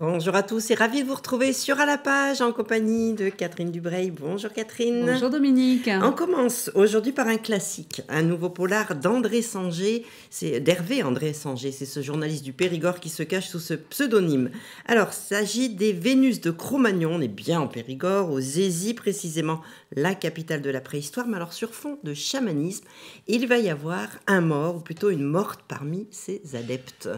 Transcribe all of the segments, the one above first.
Bonjour à tous et ravi de vous retrouver sur À la page en compagnie de Catherine Dubreuil. Bonjour Catherine. Bonjour Dominique. On commence aujourd'hui par un classique, un nouveau polar d'André Sanger, c'est d'Hervé André Sanger, c'est ce journaliste du Périgord qui se cache sous ce pseudonyme. Alors, s'agit des Vénus de Cro-Magnon, on est bien en Périgord, aux Zésis précisément, la capitale de la préhistoire, mais alors sur fond de chamanisme, il va y avoir un mort, ou plutôt une morte parmi ses adeptes.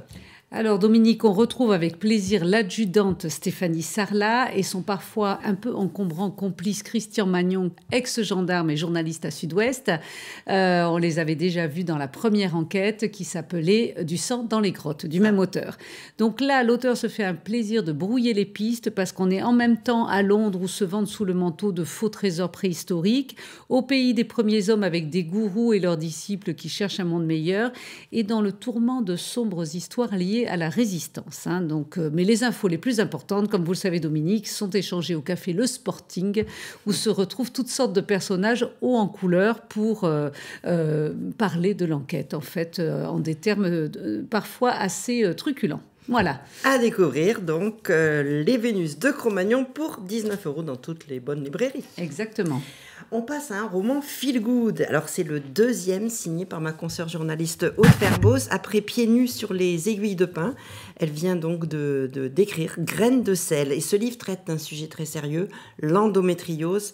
Alors Dominique, on retrouve avec plaisir la l'adjudante Stéphanie Sarlat et son parfois un peu encombrant complice Christian Magnon, ex-gendarme et journaliste à Sud-Ouest. Euh, on les avait déjà vus dans la première enquête qui s'appelait Du sang dans les grottes, du même auteur. Donc là, l'auteur se fait un plaisir de brouiller les pistes parce qu'on est en même temps à Londres où se vendent sous le manteau de faux trésors préhistoriques, au pays des premiers hommes avec des gourous et leurs disciples qui cherchent un monde meilleur, et dans le tourment de sombres histoires liées à la résistance. Hein. donc, euh, mais les les plus importantes, comme vous le savez Dominique, sont échangées au café Le Sporting, où se retrouvent toutes sortes de personnages hauts en couleur pour euh, euh, parler de l'enquête, en fait, euh, en des termes parfois assez truculents. Voilà. À découvrir donc euh, les Vénus de Cro-Magnon pour 19 euros dans toutes les bonnes librairies. Exactement. On passe à un roman feel good. Alors c'est le deuxième signé par ma consoeur journaliste Aude Ferbos après Pieds nus sur les aiguilles de pin. Elle vient donc de, d'écrire Graines de sel et ce livre traite d'un sujet très sérieux, l'endométriose.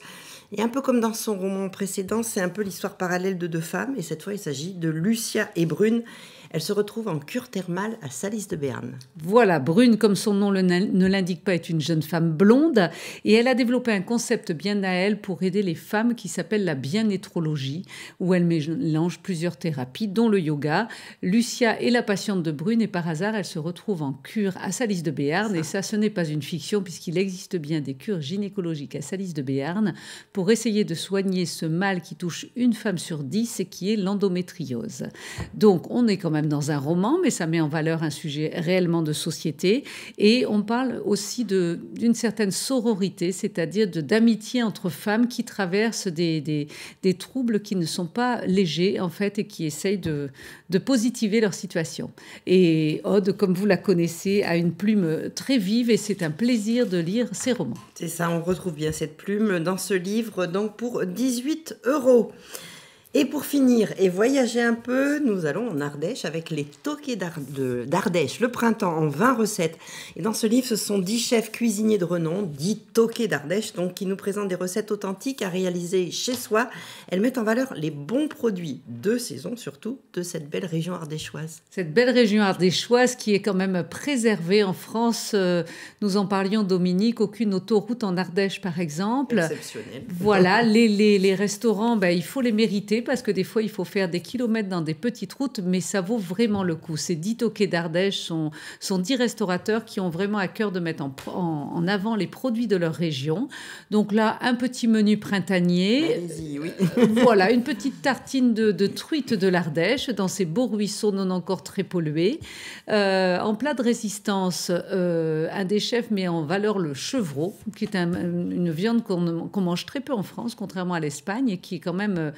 Et un peu comme dans son roman précédent, c'est un peu l'histoire parallèle de deux femmes, et cette fois il s'agit de Lucia et Brune. Elle se retrouve en cure thermale à Salis de Béarn. Voilà, Brune, comme son nom ne l'indique pas, est une jeune femme blonde et elle a développé un concept bien à elle pour aider les femmes qui s'appelle la bienétrologie, où elle mélange plusieurs thérapies, dont le yoga. Lucia est la patiente de Brune et par hasard, elle se retrouve en cure à Salis de Béarn. Et ça, ce n'est pas une fiction, puisqu'il existe bien des cures gynécologiques à Salis de Béarn pour pour essayer de soigner ce mal qui touche une femme sur dix et qui est l'endométriose. Donc on est quand même dans un roman, mais ça met en valeur un sujet réellement de société et on parle aussi d'une certaine sororité, c'est-à-dire d'amitié entre femmes qui traversent des, des, troubles qui ne sont pas légers en fait et qui essayent de, de positiver leur situation. Et Aude, comme vous la connaissez, a une plume très vive et c'est un plaisir de lire ses romans. C'est ça, on retrouve bien cette plume dans ce livre donc pour 18 euros. Et pour finir et voyager un peu, nous allons en Ardèche avec les toquets d'Ardèche, le printemps en 20 recettes. Et dans ce livre, ce sont 10 chefs cuisiniers de renom, 10 toquets d'Ardèche, donc qui nous présentent des recettes authentiques à réaliser chez soi. Elles mettent en valeur les bons produits de saison, surtout de cette belle région ardéchoise. Cette belle région ardéchoise qui est quand même préservée en France. Euh, nous en parlions, Dominique, aucune autoroute en Ardèche, par exemple. Exceptionnel. Voilà, les, les, les restaurants, ben, il faut les mériter parce que des fois, il faut faire des kilomètres dans des petites routes, mais ça vaut vraiment le coup. Ces dix toquets d'Ardèche sont, sont 10 restaurateurs qui ont vraiment à cœur de mettre en, avant les produits de leur région. Donc là, un petit menu printanier. Euh, voilà, une petite tartine de, de truite de l'Ardèche dans ces beaux ruisseaux non encore très pollués. Euh, en plat de résistance, euh, un des chefs met en valeur le chevreau, qui est une viande qu'on mange très peu en France, contrairement à l'Espagne, et qui est quand même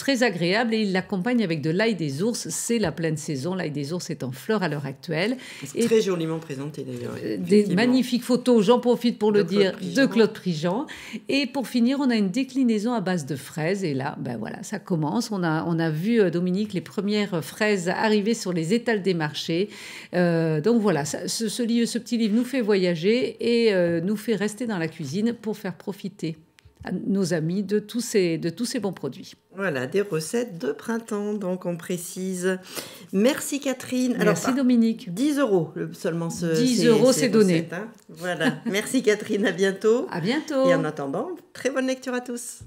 très agréable et il l'accompagne avec de l'ail des ours. C'est la pleine saison. L'ail des ours est en fleur à l'heure actuelle. et très joliment présenté d'ailleurs. Euh, des magnifiques photos, j'en profite pour le dire, de Claude Prigent. Et pour finir, on a une déclinaison à base de fraises. Et là, ben voilà, ça commence. On a, on a vu, euh, Dominique, les premières fraises arriver sur les étals des marchés. Euh, donc voilà, ce, ce, ce petit livre nous fait voyager et nous fait rester dans la cuisine pour faire profiter à nos amis de tous ces, de tous ces bons produits. Voilà, des recettes de printemps, donc on précise. Merci Catherine. Merci ah, Dominique. 10 euros seulement ce 10 euros, c'est donné. Hein. Voilà. Merci Catherine, à bientôt. À bientôt. Et en attendant, très bonne lecture à tous.